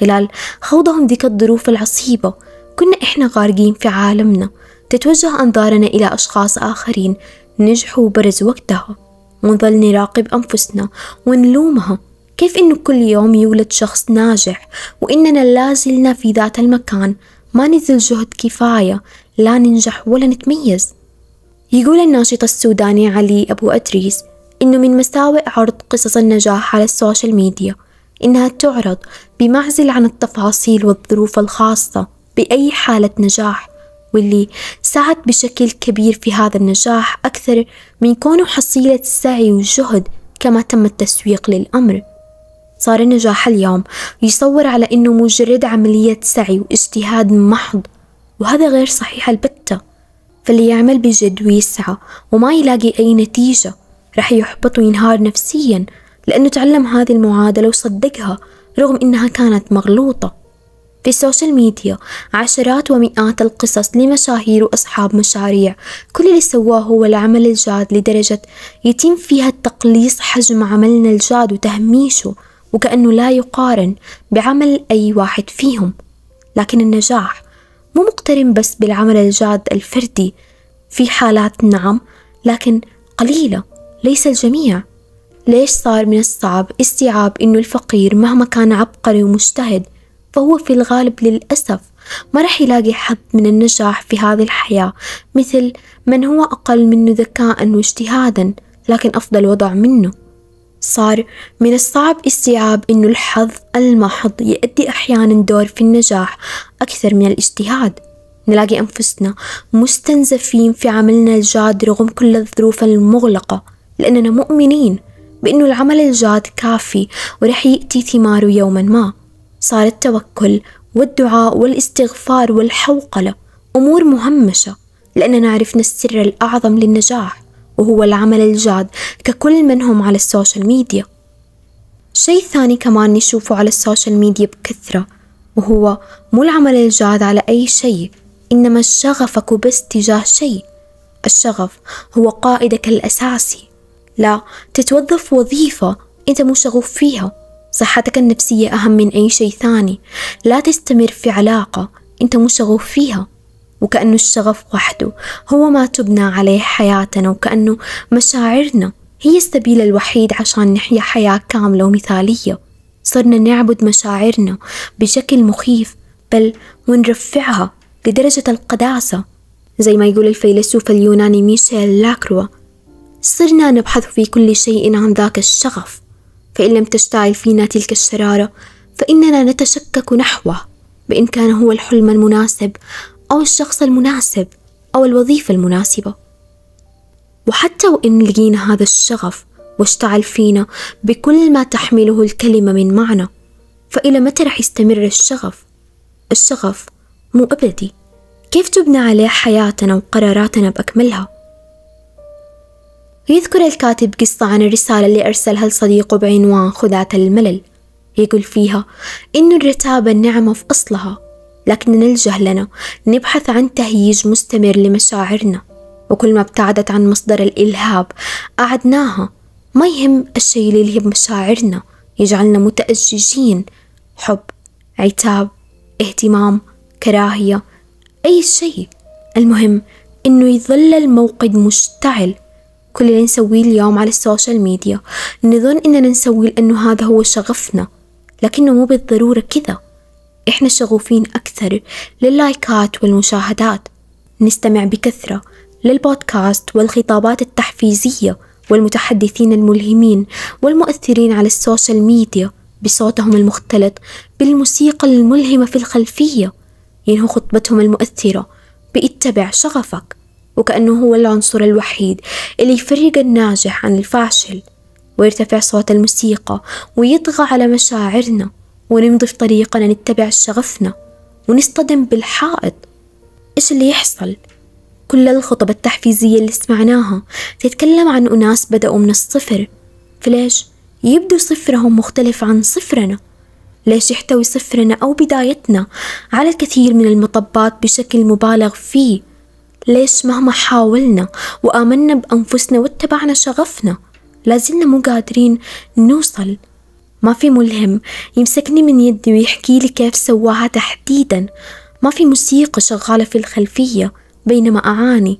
خلال خوضهم ذيك الظروف العصيبة كنا إحنا غارقين في عالمنا تتوجه أنظارنا إلى أشخاص آخرين نجحوا وبرز وقتها ونظل نراقب أنفسنا ونلومها كيف إنه كل يوم يولد شخص ناجح وإننا لازلنا في ذات المكان ما نبذل جهد كفاية لا ننجح ولا نتميز يقول الناشط السوداني علي أبو أدريس إنه من مساوئ عرض قصص النجاح على السوشيال ميديا إنها تعرض بمعزل عن التفاصيل والظروف الخاصة بأي حالة نجاح واللي ساعد بشكل كبير في هذا النجاح أكثر من كونه حصيلة السعي والجهد كما تم التسويق للأمر صار النجاح اليوم يصور على أنه مجرد عملية سعي واجتهاد محض وهذا غير صحيح البتة فاللي يعمل بجد ويسعى وما يلاقي أي نتيجة رح يحبط وينهار نفسيا لأنه تعلم هذه المعادلة وصدقها رغم إنها كانت مغلوطة في السوشيال ميديا عشرات ومئات القصص لمشاهير وأصحاب مشاريع كل اللي سواه هو العمل الجاد لدرجة يتم فيها تقليص حجم عملنا الجاد وتهميشه وكأنه لا يقارن بعمل أي واحد فيهم لكن النجاح مو مقترن بس بالعمل الجاد الفردي في حالات نعم لكن قليلة ليس الجميع ليش صار من الصعب استيعاب إنه الفقير مهما كان عبقري ومجتهد فهو في الغالب للأسف ما راح يلاقي حظ من النجاح في هذه الحياة مثل من هو أقل منه ذكاء واجتهادا لكن أفضل وضع منه صار من الصعب استيعاب أن الحظ المحض يؤدي أحيانا دور في النجاح أكثر من الاجتهاد نلاقي أنفسنا مستنزفين في عملنا الجاد رغم كل الظروف المغلقة لأننا مؤمنين بأنه العمل الجاد كافي ورح يأتي ثماره يوما ما صار التوكل والدعاء والاستغفار والحوقلة أمور مهمشة لأننا عرفنا السر الأعظم للنجاح وهو العمل الجاد ككل من هم على السوشيال ميديا شيء ثاني كمان نشوفه على السوشيال ميديا بكثرة وهو مو العمل الجاد على أي شيء إنما شغفك وبس تجاه شيء الشغف هو قائدك الأساسي لا تتوظف وظيفة أنت مو شغوف فيها صحتك النفسية أهم من أي شيء ثاني لا تستمر في علاقة أنت مو شغوف فيها وكأنه الشغف وحده هو ما تبنى عليه حياتنا وكأنه مشاعرنا هي السبيل الوحيد عشان نحيا حياة كاملة ومثالية صرنا نعبد مشاعرنا بشكل مخيف بل ونرفعها لدرجة القداسة زي ما يقول الفيلسوف اليوناني ميشيل لاكروا صرنا نبحث في كل شيء عن ذاك الشغف فإن لم تشتعل فينا تلك الشرارة فإننا نتشكك نحوه بإن كان هو الحلم المناسب أو الشخص المناسب أو الوظيفة المناسبة وحتى وإن لقينا هذا الشغف واشتعل فينا بكل ما تحمله الكلمة من معنى فإلى متى رح يستمر الشغف؟ الشغف مو أبدي كيف تبنى عليه حياتنا وقراراتنا بأكملها؟ يذكر الكاتب قصة عن الرسالة اللي أرسلها لصديقه بعنوان خدعة الملل يقول فيها إن الرتابة النعمة في أصلها لكننا لنا نبحث عن تهييج مستمر لمشاعرنا وكل ما ابتعدت عن مصدر الإلهاب أعدناها ما يهم الشيء اللي يلهب مشاعرنا يجعلنا متأججين حب عتاب اهتمام كراهية أي شيء المهم إنه يظل الموقد مشتعل كل اللي نسويه اليوم على السوشيال ميديا نظن إننا نسويه لأنه هذا هو شغفنا لكنه مو بالضرورة كذا إحنا شغوفين أكثر لللايكات والمشاهدات نستمع بكثرة للبودكاست والخطابات التحفيزية والمتحدثين الملهمين والمؤثرين على السوشيال ميديا بصوتهم المختلط بالموسيقى الملهمة في الخلفية ينهوا يعني خطبتهم المؤثرة باتبع شغفك وكأنه هو العنصر الوحيد اللي يفرق الناجح عن الفاشل ويرتفع صوت الموسيقى ويطغى على مشاعرنا ونمضي في طريقنا نتبع شغفنا ونصطدم بالحائط إيش اللي يحصل؟ كل الخطب التحفيزية اللي سمعناها تتكلم عن أناس بدأوا من الصفر فليش يبدو صفرهم مختلف عن صفرنا ليش يحتوي صفرنا أو بدايتنا على الكثير من المطبات بشكل مبالغ فيه ليش مهما حاولنا وآمنا بأنفسنا واتبعنا شغفنا لازلنا مو قادرين نوصل ما في ملهم يمسكني من يدي ويحكي لي كيف سواها تحديدا ما في موسيقى شغالة في الخلفية بينما أعاني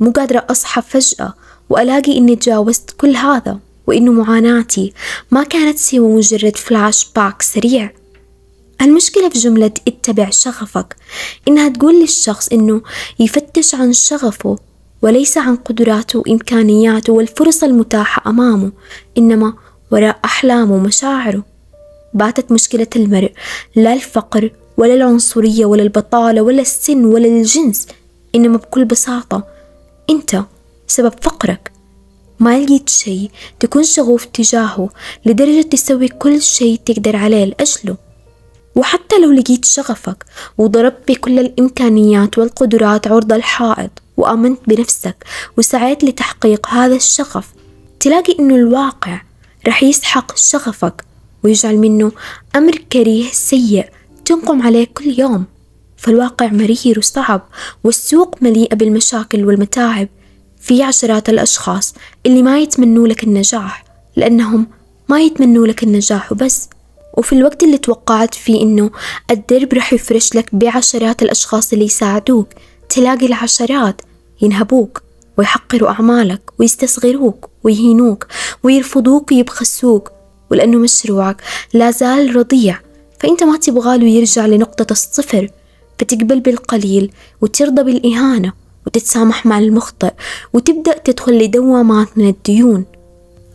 مو قادرة أصحى فجأة وألاقي إني تجاوزت كل هذا وإنه معاناتي ما كانت سوى مجرد فلاش باك سريع المشكلة في جملة اتبع شغفك إنها تقول للشخص إنه يفتش عن شغفه وليس عن قدراته وإمكانياته والفرص المتاحة أمامه إنما وراء أحلامه ومشاعره باتت مشكلة المرء لا الفقر ولا العنصرية ولا البطالة ولا السن ولا الجنس إنما بكل بساطة أنت سبب فقرك ما لقيت شيء تكون شغوف تجاهه لدرجة تسوي كل شيء تقدر عليه لأجله وحتى لو لقيت شغفك وضربت بكل الإمكانيات والقدرات عرض الحائط وآمنت بنفسك وسعيت لتحقيق هذا الشغف تلاقي إنه الواقع رح يسحق شغفك ويجعل منه أمر كريه سيء تنقم عليه كل يوم فالواقع مرير وصعب والسوق مليئة بالمشاكل والمتاعب في عشرات الأشخاص اللي ما يتمنوا لك النجاح لأنهم ما يتمنوا لك النجاح وبس وفي الوقت اللي توقعت فيه إنه الدرب رح يفرش لك بعشرات الأشخاص اللي يساعدوك تلاقي العشرات ينهبوك ويحقروا أعمالك ويستصغروك ويهينوك ويرفضوك ويبخسوك ولأنه مشروعك لا زال رضيع فأنت ما تبغاله يرجع لنقطة الصفر فتقبل بالقليل وترضى بالإهانة وتتسامح مع المخطئ وتبدأ تدخل لدوامات من الديون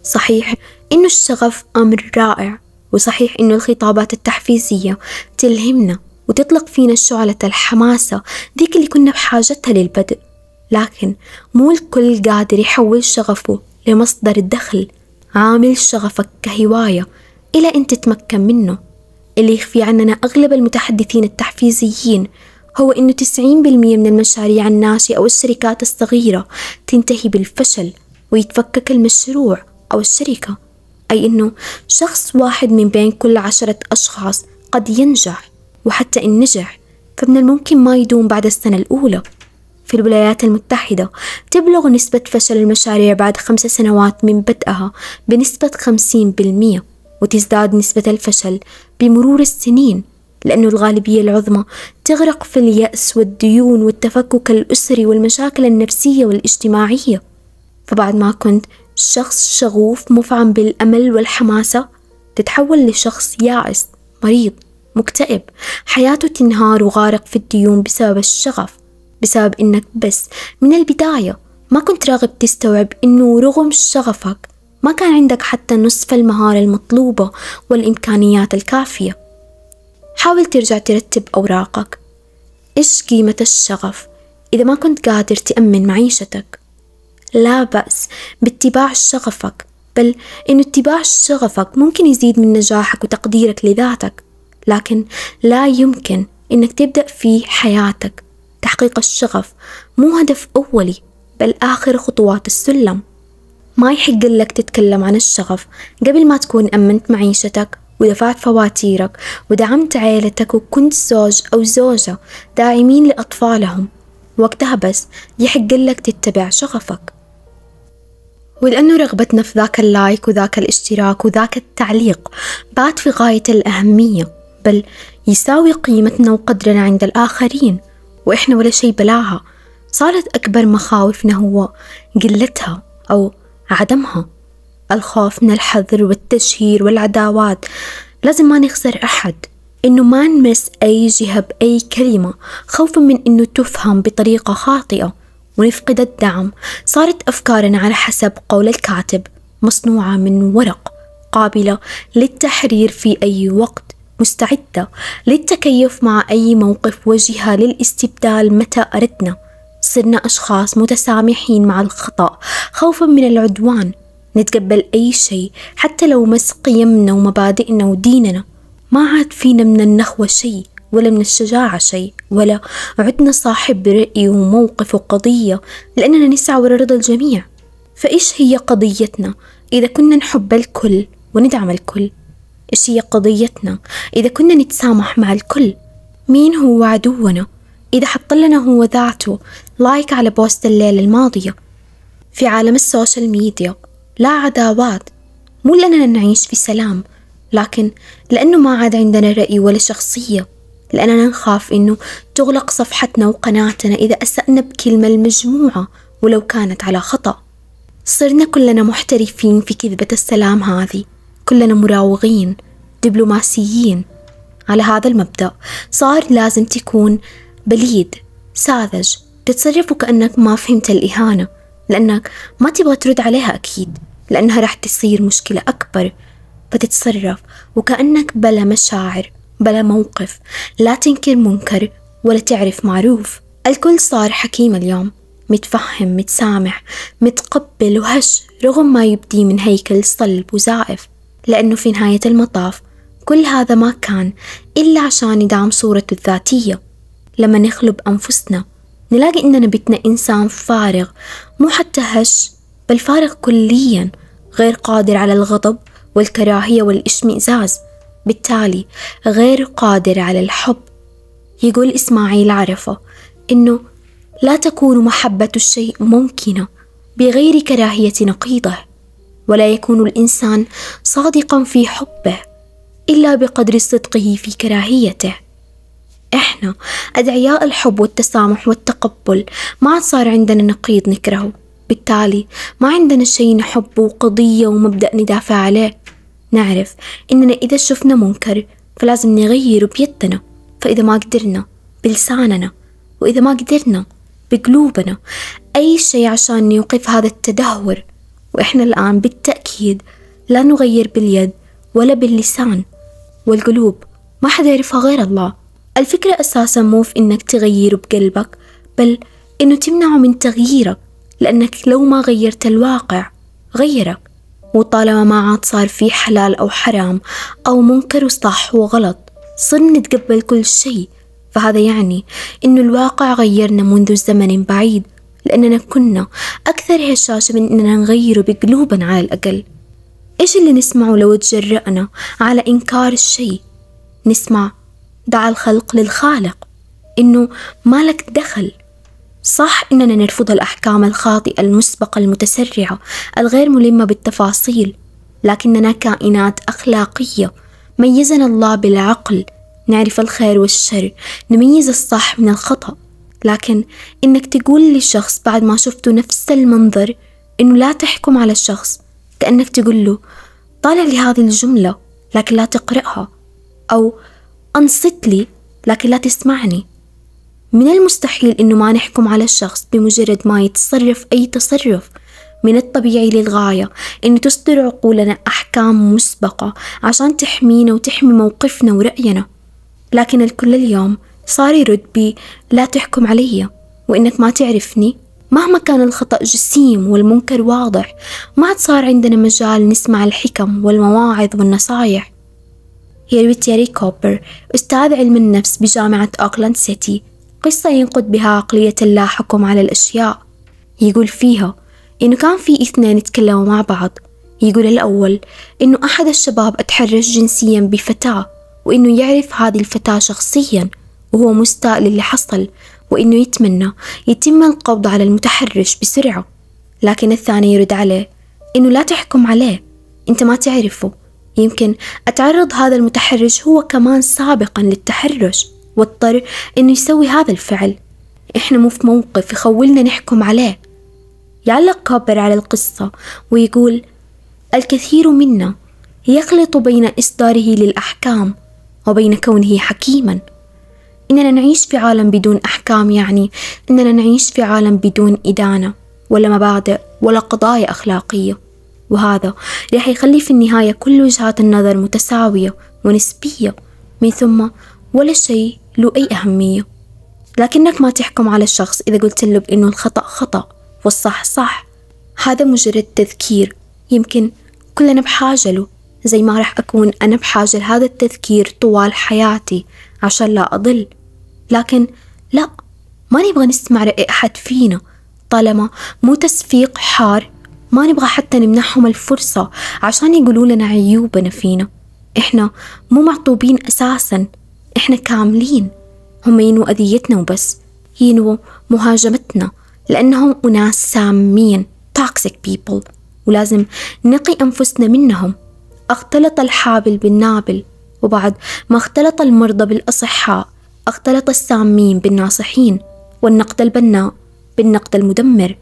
صحيح إنه الشغف أمر رائع وصحيح إنه الخطابات التحفيزية تلهمنا وتطلق فينا شعلة الحماسة ذيك اللي كنا بحاجتها للبدء لكن مو الكل قادر يحول شغفه لمصدر الدخل عامل شغفك كهواية إلى أن تتمكن منه اللي يخفي عننا أغلب المتحدثين التحفيزيين هو إنه 90% من المشاريع الناشئة أو الشركات الصغيرة تنتهي بالفشل ويتفكك المشروع أو الشركة أي أنه شخص واحد من بين كل عشرة أشخاص قد ينجح وحتى إن نجح فمن الممكن ما يدوم بعد السنة الأولى في الولايات المتحدة تبلغ نسبة فشل المشاريع بعد خمس سنوات من بدأها بنسبة 50% وتزداد نسبة الفشل بمرور السنين لأن الغالبية العظمى تغرق في اليأس والديون والتفكك الأسري والمشاكل النفسية والاجتماعية فبعد ما كنت شخص شغوف مفعم بالأمل والحماسة تتحول لشخص يائس مريض مكتئب حياته تنهار وغارق في الديون بسبب الشغف بسبب إنك بس من البداية ما كنت راغب تستوعب إنه رغم شغفك ما كان عندك حتى نصف المهارة المطلوبة والإمكانيات الكافية حاول ترجع ترتب أوراقك إيش قيمة الشغف إذا ما كنت قادر تأمن معيشتك لا بأس باتباع شغفك بل إن اتباع شغفك ممكن يزيد من نجاحك وتقديرك لذاتك لكن لا يمكن إنك تبدأ في حياتك تحقيق الشغف مو هدف أولي بل آخر خطوات السلم ما يحق لك تتكلم عن الشغف قبل ما تكون أمنت معيشتك ودفعت فواتيرك ودعمت عيلتك وكنت زوج أو زوجة داعمين لأطفالهم وقتها بس يحق لك تتبع شغفك ولأنه رغبتنا في ذاك اللايك وذاك الاشتراك وذاك التعليق بات في غاية الأهمية بل يساوي قيمتنا وقدرنا عند الآخرين وإحنا ولا شي بلاها صارت أكبر مخاوفنا هو قلتها أو عدمها الخوف من الحذر والتشهير والعداوات لازم ما نخسر أحد إنه ما نمس أي جهة بأي كلمة خوفا من إنه تفهم بطريقة خاطئة ونفقد الدعم صارت أفكارنا على حسب قول الكاتب مصنوعة من ورق قابلة للتحرير في أي وقت مستعدة للتكيف مع أي موقف وجهة للاستبدال متى أردنا صرنا أشخاص متسامحين مع الخطأ خوفا من العدوان نتقبل أي شيء حتى لو مس قيمنا ومبادئنا وديننا ما عاد فينا من النخوة شيء ولا من الشجاعة شيء ولا عدنا صاحب رأي وموقف وقضية لأننا نسعى وراء رضا الجميع فإيش هي قضيتنا إذا كنا نحب الكل وندعم الكل إيش هي قضيتنا إذا كنا نتسامح مع الكل مين هو عدونا إذا حط لنا هو ذاته لايك على بوست الليلة الماضية في عالم السوشيال ميديا لا عداوات مو لأننا نعيش في سلام لكن لأنه ما عاد عندنا رأي ولا شخصية لأننا نخاف إنه تغلق صفحتنا وقناتنا إذا أسأنا بكلمة المجموعة ولو كانت على خطأ صرنا كلنا محترفين في كذبة السلام هذه كلنا مراوغين دبلوماسيين على هذا المبدأ صار لازم تكون بليد ساذج تتصرف وكأنك ما فهمت الإهانة لأنك ما تبغى ترد عليها أكيد لأنها راح تصير مشكلة أكبر فتتصرف وكأنك بلا مشاعر بلا موقف لا تنكر منكر ولا تعرف معروف الكل صار حكيم اليوم متفهم متسامح متقبل وهش رغم ما يبدي من هيكل صلب وزائف لأنه في نهاية المطاف كل هذا ما كان إلا عشان يدعم صورته الذاتية لما نخلب أنفسنا نلاقي إننا بتنا إنسان فارغ مو حتى هش بل فارغ كليا غير قادر على الغضب والكراهية والإشمئزاز بالتالي غير قادر على الحب يقول إسماعيل عرفة إنه لا تكون محبة الشيء ممكنة بغير كراهية نقيضه ولا يكون الإنسان صادقا في حبه إلا بقدر صدقه في كراهيته إحنا أدعياء الحب والتسامح والتقبل ما صار عندنا نقيض نكرهه بالتالي ما عندنا شيء نحبه وقضية ومبدأ ندافع عليه نعرف إننا إذا شفنا منكر فلازم نغيره بيدنا فإذا ما قدرنا بلساننا وإذا ما قدرنا بقلوبنا أي شيء عشان يوقف هذا التدهور وإحنا الآن بالتأكيد لا نغير باليد ولا باللسان والقلوب ما حدا يعرفها غير الله الفكرة أساسا مو في إنك تغيره بقلبك بل إنه تمنعه من تغييرك لأنك لو ما غيرت الواقع غيره وطالما ما عاد صار في حلال أو حرام أو منكر وصح وغلط صرنا نتقبل كل شيء فهذا يعني إنه الواقع غيرنا منذ زمن بعيد لأننا كنا أكثر هشاشة من إننا نغيره بقلوبا على الأقل إيش اللي نسمعه لو تجرأنا على إنكار الشيء نسمع دعا الخلق للخالق إنه مالك دخل صح إننا نرفض الأحكام الخاطئة المسبقة المتسرعة الغير ملمة بالتفاصيل لكننا كائنات أخلاقية ميزنا الله بالعقل نعرف الخير والشر نميز الصح من الخطأ لكن إنك تقول للشخص بعد ما شفته نفس المنظر إنه لا تحكم على الشخص كأنك تقول له طالع لي هذه الجملة لكن لا تقرأها أو أنصت لي لكن لا تسمعني من المستحيل إنه ما نحكم على الشخص بمجرد ما يتصرف أي تصرف من الطبيعي للغاية إن تصدر عقولنا أحكام مسبقة عشان تحمينا وتحمي موقفنا ورأينا لكن الكل اليوم صار يرد بي لا تحكم علي وإنك ما تعرفني مهما كان الخطأ جسيم والمنكر واضح ما عاد صار عندنا مجال نسمع الحكم والمواعظ والنصايح يروي تيري كوبر أستاذ علم النفس بجامعة أوكلاند سيتي قصة ينقد بها عقلية اللا حكم على الأشياء يقول فيها إنه كان في اثنين يتكلموا مع بعض يقول الأول إنه أحد الشباب أتحرش جنسيا بفتاة وإنه يعرف هذه الفتاة شخصيا وهو مستاء للي حصل وإنه يتمنى يتم القبض على المتحرش بسرعة لكن الثاني يرد عليه إنه لا تحكم عليه أنت ما تعرفه يمكن أتعرض هذا المتحرش هو كمان سابقا للتحرش واضطر إنه يسوي هذا الفعل إحنا مو في موقف يخولنا نحكم عليه يعلق كابر على القصة ويقول الكثير منا يخلط بين إصداره للأحكام وبين كونه حكيما إننا نعيش في عالم بدون أحكام يعني إننا نعيش في عالم بدون إدانة ولا مبادئ ولا قضايا أخلاقية وهذا راح يخلي في النهاية كل وجهات النظر متساوية ونسبية من ثم ولا شيء له أي أهمية لكنك ما تحكم على الشخص إذا قلت له بأنه الخطأ خطأ والصح صح هذا مجرد تذكير يمكن كلنا بحاجة له زي ما راح أكون أنا بحاجة لهذا التذكير طوال حياتي عشان لا أضل لكن لا ما نبغى نسمع رأي أحد فينا طالما مو تصفيق حار ما نبغى حتى نمنحهم الفرصة عشان يقولوا لنا عيوبنا فينا إحنا مو معطوبين أساساً إحنا كاملين هم ينووا أذيتنا وبس ينووا مهاجمتنا لأنهم أناس سامين toxic people ولازم نقي أنفسنا منهم اختلط الحابل بالنابل وبعد ما اختلط المرضى بالأصحاء اختلط السامين بالناصحين والنقد البناء بالنقد المدمر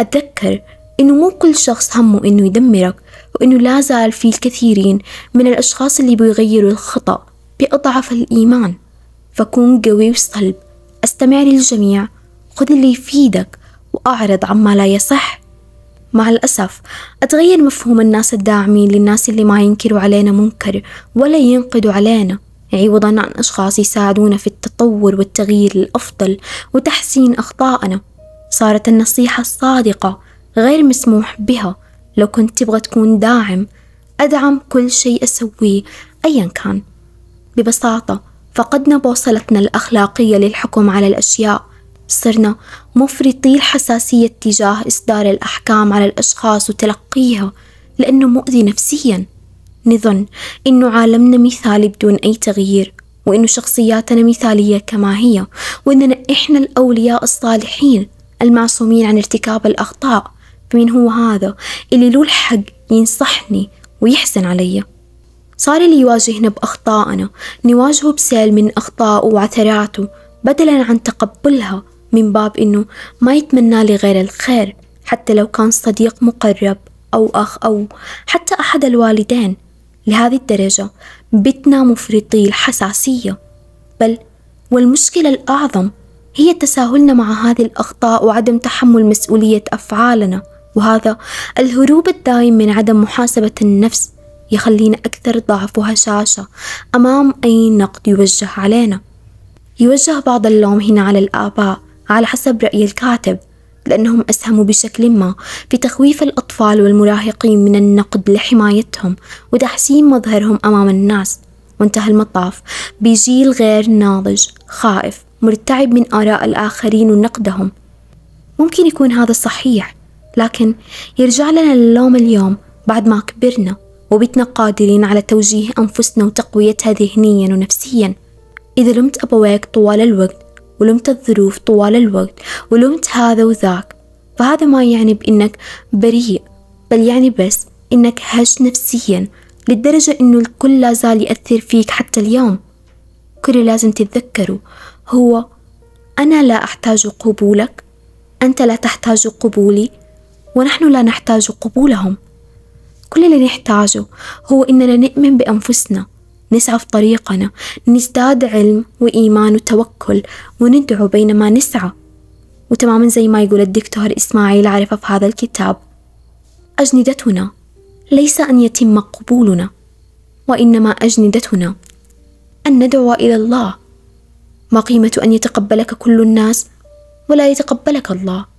أتذكر إنه مو كل شخص همه إنه يدمرك وإنه لا زال في الكثيرين من الأشخاص اللي بيغيروا الخطأ بأضعف الإيمان فكون قوي وصلب استمع للجميع خذ اللي يفيدك وأعرض عما لا يصح مع الأسف أتغير مفهوم الناس الداعمين للناس اللي ما ينكروا علينا منكر ولا ينقدوا علينا عوضا عن أشخاص يساعدونا في التطور والتغيير الأفضل وتحسين أخطائنا صارت النصيحة الصادقة غير مسموح بها لو كنت تبغى تكون داعم أدعم كل شيء أسويه أيا كان ببساطة فقدنا بوصلتنا الأخلاقية للحكم على الأشياء صرنا مفرطي الحساسية تجاه إصدار الأحكام على الأشخاص وتلقيها لأنه مؤذي نفسيا نظن إنه عالمنا مثالي بدون أي تغيير وإنه شخصياتنا مثالية كما هي وإننا إحنا الأولياء الصالحين المعصومين عن ارتكاب الأخطاء فمن هو هذا اللي له الحق ينصحني ويحزن عليّ صار اللي يواجهنا بأخطائنا نواجهه بسيل من أخطائه وعثراته بدلا عن تقبلها من باب إنه ما يتمنى لي غير الخير حتى لو كان صديق مقرب أو أخ أو حتى أحد الوالدين لهذه الدرجة بتنا مفرطي الحساسية بل والمشكلة الأعظم هي تساهلنا مع هذه الأخطاء وعدم تحمل مسؤولية أفعالنا وهذا الهروب الدائم من عدم محاسبة النفس يخلينا أكثر ضعف وهشاشة أمام أي نقد يوجه علينا يوجه بعض اللوم هنا على الآباء على حسب رأي الكاتب لأنهم أسهموا بشكل ما في تخويف الأطفال والمراهقين من النقد لحمايتهم وتحسين مظهرهم أمام الناس وانتهى المطاف بجيل غير ناضج خائف مرتعب من آراء الآخرين ونقدهم ممكن يكون هذا صحيح لكن يرجع لنا اللوم اليوم بعد ما كبرنا وبتنا قادرين على توجيه أنفسنا وتقويتها ذهنيا ونفسيا إذا لمت أبواك طوال الوقت ولمت الظروف طوال الوقت ولمت هذا وذاك فهذا ما يعني بإنك بريء بل يعني بس إنك هش نفسيا للدرجة إنه الكل لا زال يأثر فيك حتى اليوم كل لازم تتذكره هو أنا لا أحتاج قبولك أنت لا تحتاج قبولي ونحن لا نحتاج قبولهم كل اللي نحتاجه هو إننا نؤمن بأنفسنا نسعى في طريقنا نزداد علم وإيمان وتوكل وندعو بينما نسعى وتماما زي ما يقول الدكتور إسماعيل عرفة في هذا الكتاب أجندتنا ليس أن يتم قبولنا وإنما أجندتنا أن ندعو إلى الله ما قيمة أن يتقبلك كل الناس ولا يتقبلك الله